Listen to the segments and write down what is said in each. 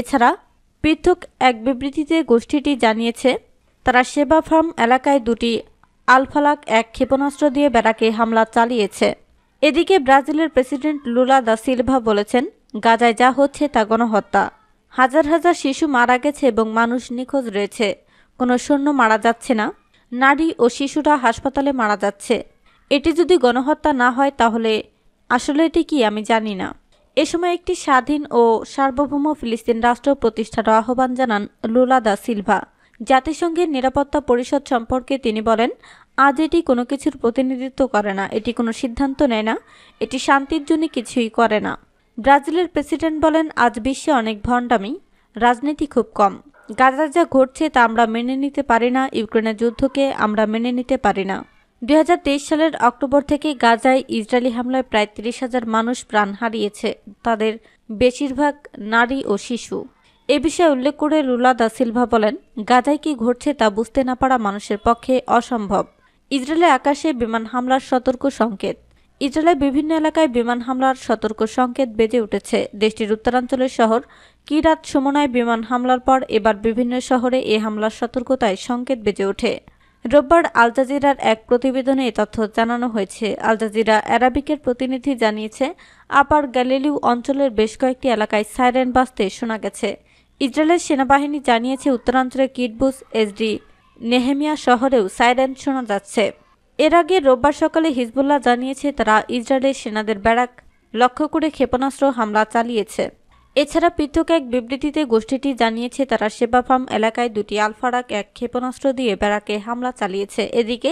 এছাড়া পৃথক এক বিবৃতিতে গোষ্ঠীটি জানিয়েছে তারা সেবা ফার্ম এলাকায় দুটি আলফালাক এক ক্ষেপণাস্ত্র দিয়ে বেড়াকে হামলা চালিয়েছে এদিকে ব্রাজিলের প্রেসিডেন্ট লুলা দা সিলভা বলেছেন গাজায় যা হচ্ছে তা গণহত্যা হাজার হাজার শিশু মারা গেছে এবং মানুষ নিখোঁজ রয়েছে কোনো সৈন্য মারা যাচ্ছে না নারী ও শিশুরা হাসপাতালে মারা যাচ্ছে এটি যদি গণহত্যা না হয় তাহলে আসলে এটি কি আমি জানি না এ সময় একটি স্বাধীন ও সার্বভৌম ফিলিস্তিন রাষ্ট্র প্রতিষ্ঠার আহ্বান জানান লুলা দা সিলভা জাতিসংঘের নিরাপত্তা পরিষদ সম্পর্কে তিনি বলেন আজ এটি কোনো কিছুর প্রতিনিধিত্ব করে না এটি কোনো সিদ্ধান্ত নেয় না এটি শান্তির জন্য কিছুই করে না ব্রাজিলের প্রেসিডেন্ট বলেন আজ বিশ্বে অনেক ভণ্ডামি রাজনীতি খুব কম গাজা যা ঘটছে তা আমরা মেনে নিতে পারি না ইউক্রেনের যুদ্ধকে আমরা মেনে নিতে পারি না দুই সালের অক্টোবর থেকে গাজায় ইসরায়েলি হামলায় প্রায় তিরিশ হাজার মানুষ প্রাণ হারিয়েছে তাদের বেশিরভাগ নারী ও শিশু এ বিষয়ে উল্লেখ করে রুলা দা সিলভা বলেন গাজায় কি ঘটছে তা বুঝতে না পারা মানুষের পক্ষে অসম্ভব ইসরায়েলের আকাশে বিমান হামলার সতর্ক সংকেত ইসরায়েলের বিভিন্ন এলাকায় বিমান হামলার সতর্ক সংকেত বেজে উঠেছে দেশটির উত্তরাঞ্চলের শহর কিরাত সমনায় বিমান হামলার পর এবার বিভিন্ন শহরে এ হামলার সতর্কতায় সংকেত বেজে ওঠে রোববার আলজাজিরার এক প্রতিবেদনে এ তথ্য জানানো হয়েছে আলজাজিরা অ্যারাবিকের প্রতিনিধি জানিয়েছে আপার গ্যালিলিউ অঞ্চলের বেশ কয়েকটি এলাকায় সাইরেন বাজতে শোনা গেছে ইসরায়েলের সেনাবাহিনী জানিয়েছে উত্তরাঞ্চলের কিটবুস এসডি নেহেমিয়া শহরেও সাইরেন শোনা যাচ্ছে এর আগে রোববার সকালে হিজবুল্লাহ জানিয়েছে তারা ইসরায়েলের সেনাদের ব্যারাক লক্ষ্য করে ক্ষেপণাস্ত্র হামলা চালিয়েছে এছাড়া পৃথক এক বিবৃতিতে গোষ্ঠীটি জানিয়েছে তারা সেবাফার্ম এলাকায় দুটি আলফারাক এক ক্ষেপণাস্ত্র দিয়ে ব্যারাকে হামলা চালিয়েছে এদিকে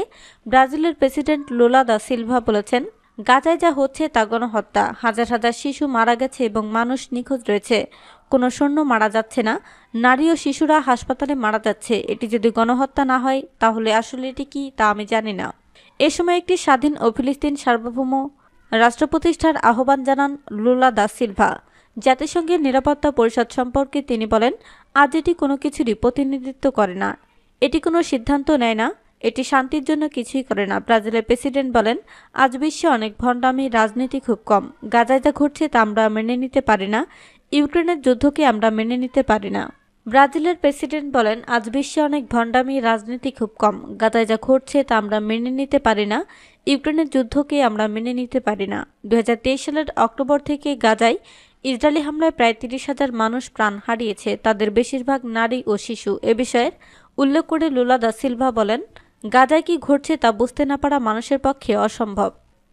ব্রাজিলের প্রেসিডেন্ট লোলা দা সিলভা বলেছেন গাজায় যা হচ্ছে তা গণহত্যা হাজার হাজার শিশু মারা গেছে এবং মানুষ নিখোঁজ রয়েছে কোনো সৈন্য মারা যাচ্ছে না নারী ও শিশুরা হাসপাতালে মারা যাচ্ছে এটি যদি গণহত্যা না হয় তাহলে আসলে এটি কি তা আমি জানি না এ সময় একটি স্বাধীন ও ফিলিস্তিন সার্বভৌম রাষ্ট্র প্রতিষ্ঠার আহ্বান জানান লুলা দা সিলভা জাতিসংঘের নিরাপত্তা পরিষদ সম্পর্কে তিনি বলেন আজ এটি কোনো কিছুরই প্রতিনিধিত্ব করে না এটি কোনো সিদ্ধান্ত নেয় না এটি শান্তির জন্য কিছুই করে না ব্রাজিলের প্রেসিডেন্ট বলেন আজ বিশ্বে অনেক ভণ্ডামি রাজনীতি খুব কম গাজায় যা ঘটছে তা আমরা মেনে নিতে পারি না ইউক্রেনের যুদ্ধকে আমরা মেনে নিতে পারি না ব্রাজিলের প্রেসিডেন্ট বলেন আজ বিশ্বে অনেক ভণ্ডামি রাজনীতি খুব কম গাদায় যা ঘটছে তা আমরা মেনে নিতে পারি না ইউক্রেনের যুদ্ধকে আমরা মেনে নিতে পারি না দু সালের অক্টোবর থেকে গাজায় ইসরায়েলি হামলায় প্রায় তিরিশ হাজার মানুষ প্রাণ হারিয়েছে তাদের বেশিরভাগ নারী ও শিশু এ বিষয়ে উল্লেখ করে লুলাদা সিলভা বলেন গাজায় কি ঘটছে তা বুঝতে না পারা মানুষের পক্ষে অসম্ভব